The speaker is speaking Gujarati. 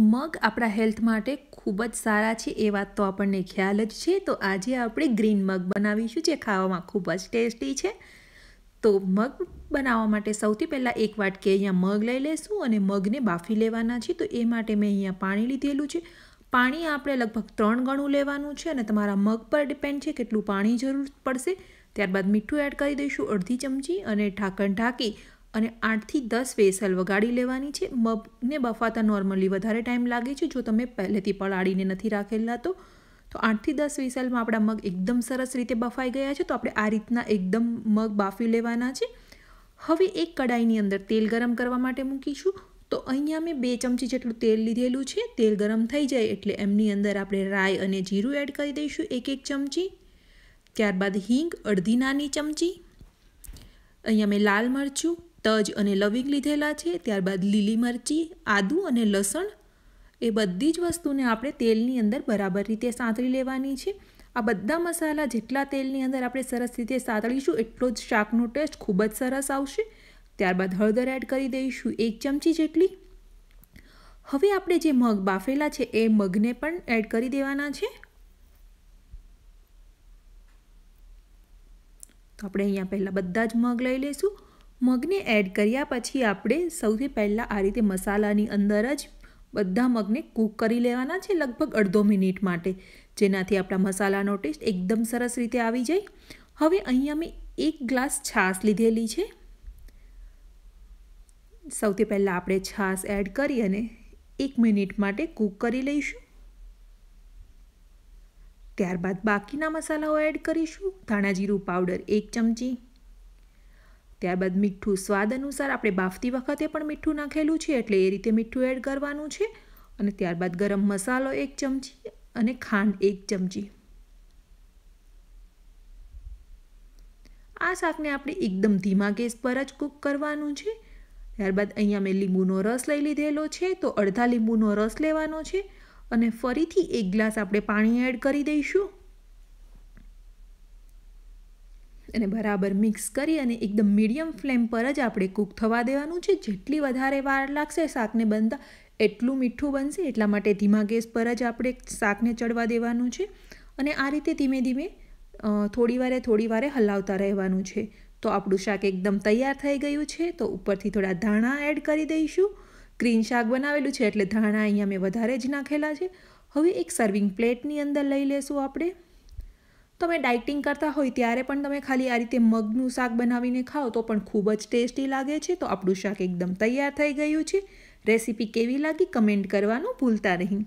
મગ આપણા હેલ્થ માટે ખૂબ જ સારા છે એ વાત તો આપણને ખ્યાલ જ છે તો આજે આપણે ગ્રીન મગ બનાવીશું જે ખાવામાં ખૂબ જ ટેસ્ટી છે તો મગ બનાવવા માટે સૌથી પહેલાં એક વાટકી અહીંયા મગ લઈ લેશું અને મગને બાફી લેવાના છે તો એ માટે મેં અહીંયા પાણી લીધેલું છે પાણી આપણે લગભગ ત્રણ ગણું લેવાનું છે અને તમારા મગ પર ડિપેન્ડ છે કેટલું પાણી જરૂર પડશે ત્યારબાદ મીઠું એડ કરી દઈશું અડધી ચમચી અને ઢાંકણ ઢાંકી અને આઠથી દસ વેસલ વગાડી લેવાની છે મગને બફાતા નોર્મલી વધારે ટાઈમ લાગે છે જો તમે પહેલેથી પલાળીને નથી રાખેલા તો તો આઠથી દસ વેસલમાં આપણા મગ એકદમ સરસ રીતે બફાઈ ગયા છે તો આપણે આ રીતના એકદમ મગ બાફી લેવાના છે હવે એક કડાઈની અંદર તેલ ગરમ કરવા માટે મૂકીશું તો અહીંયા મેં બે ચમચી જેટલું તેલ લીધેલું છે તેલ ગરમ થઈ જાય એટલે એમની અંદર આપણે રાઈ અને જીરું એડ કરી દઈશું એક એક ચમચી ત્યારબાદ હિંગ અડધી નાની ચમચી અહીંયા મેં લાલ મરચું તજ અને લવિંગ લીધેલા છે ત્યારબાદ લીલી મરચી આદું અને લસણ એ બધી જ વસ્તુને આપણે તેલની અંદર બરાબર રીતે સાંતળી લેવાની છે આ બધા મસાલા જેટલા તેલની અંદર આપણે સરસ રીતે સાંતળીશું એટલો જ શાકનો ટેસ્ટ ખૂબ જ સરસ આવશે ત્યારબાદ હળદર એડ કરી દઈશું એક ચમચી જેટલી હવે આપણે જે મગ બાફેલા છે એ મગને પણ એડ કરી દેવાના છે તો આપણે અહીંયા પહેલાં બધા જ મગ લઈ લઈશું મગને એડ કર્યા પછી આપણે સૌથી પહેલાં આ રીતે મસાલાની અંદર જ બધા મગને કૂક કરી લેવાના છે લગભગ અડધો મિનિટ માટે જેનાથી આપણા મસાલાનો ટેસ્ટ એકદમ સરસ રીતે આવી જાય હવે અહીંયા અમે એક ગ્લાસ છાશ લીધેલી છે સૌથી પહેલાં આપણે છાશ એડ કરી અને એક મિનિટ માટે કૂક કરી લઈશું ત્યારબાદ બાકીના મસાલાઓ એડ કરીશું ધાણાજીરું પાવડર એક ચમચી ત્યારબાદ મીઠું સ્વાદ અનુસાર આપણે બાફતી વખતે પણ મીઠું નાખેલું છે એટલે એ રીતે મીઠું એડ કરવાનું છે અને ત્યારબાદ ગરમ મસાલો એક ચમચી અને ખાંડ એક ચમચી આ શાકને આપણે એકદમ ધીમા ગેસ પર જ કૂક કરવાનું છે ત્યારબાદ અહીંયા મેં લીંબુનો રસ લઈ લીધેલો છે તો અડધા લીંબુનો રસ લેવાનો છે અને ફરીથી એક ગ્લાસ આપણે પાણી એડ કરી દઈશું એને બરાબર મિક્સ કરી અને એકદમ મીડિયમ ફ્લેમ પર જ આપણે કૂક થવા દેવાનું છે જેટલી વધારે વાર લાગશે શાકને બનતા એટલું મીઠું બનશે એટલા માટે ધીમા ગેસ પર જ આપણે શાકને ચડવા દેવાનું છે અને આ રીતે ધીમે ધીમે થોડી વારે થોડી વારે હલાવતા રહેવાનું છે તો આપણું શાક એકદમ તૈયાર થઈ ગયું છે તો ઉપરથી થોડા ધાણા એડ કરી દઈશું ગ્રીન શાક બનાવેલું છે એટલે ધાણા અહીંયા મેં વધારે જ નાખેલા છે હવે એક સર્વિંગ પ્લેટની અંદર લઈ લેશું આપણે તમે ડાયટિંગ કરતા હોય ત્યારે પણ તમે ખાલી આ રીતે મગનું શાક બનાવીને ખાઓ તો પણ ખૂબ જ ટેસ્ટી લાગે છે તો આપણું શાક એકદમ તૈયાર થઈ ગયું છે રેસીપી કેવી લાગી કમેન્ટ કરવાનું ભૂલતા નહીં